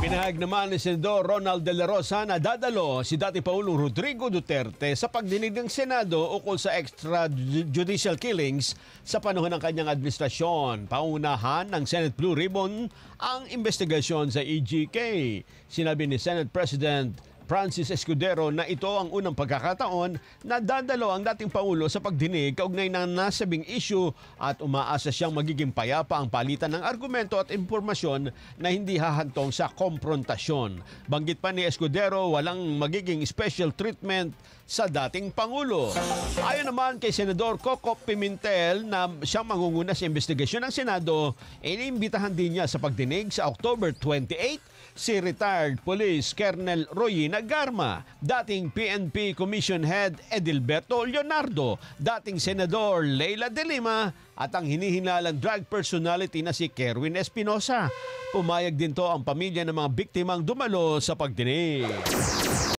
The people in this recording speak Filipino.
Ipinahag naman ni Senador Ronald De La Rosa na dadalo si dati Paulong Rodrigo Duterte sa pagdinig ng Senado ukol sa extrajudicial killings sa panahon ng kanyang administrasyon. Paunahan ng Senate Blue Ribbon ang investigasyon sa EGK. Sinabi ni Senate President Francis Escudero na ito ang unang pagkakataon na dadalo ang dating Pangulo sa pagdinig kaugnay ng nasabing issue at umaasa siyang magiging payapa ang palitan ng argumento at impormasyon na hindi hahantong sa komprontasyon. Banggit pa ni Escudero, walang magiging special treatment sa dating Pangulo. Ayon naman kay Senador Coco Pimentel na siyang mangunguna sa investigasyon ng Senado, inimbitahan din niya sa pagdinig sa October 28 si retired Police Colonel Royina Garma, dating PNP Commission Head Edilberto Leonardo, dating Senador Leila De Lima, at ang hinihinalang drug personality na si Kerwin Espinosa. Pumayag din to ang pamilya ng mga biktimang dumalo sa pagdinig.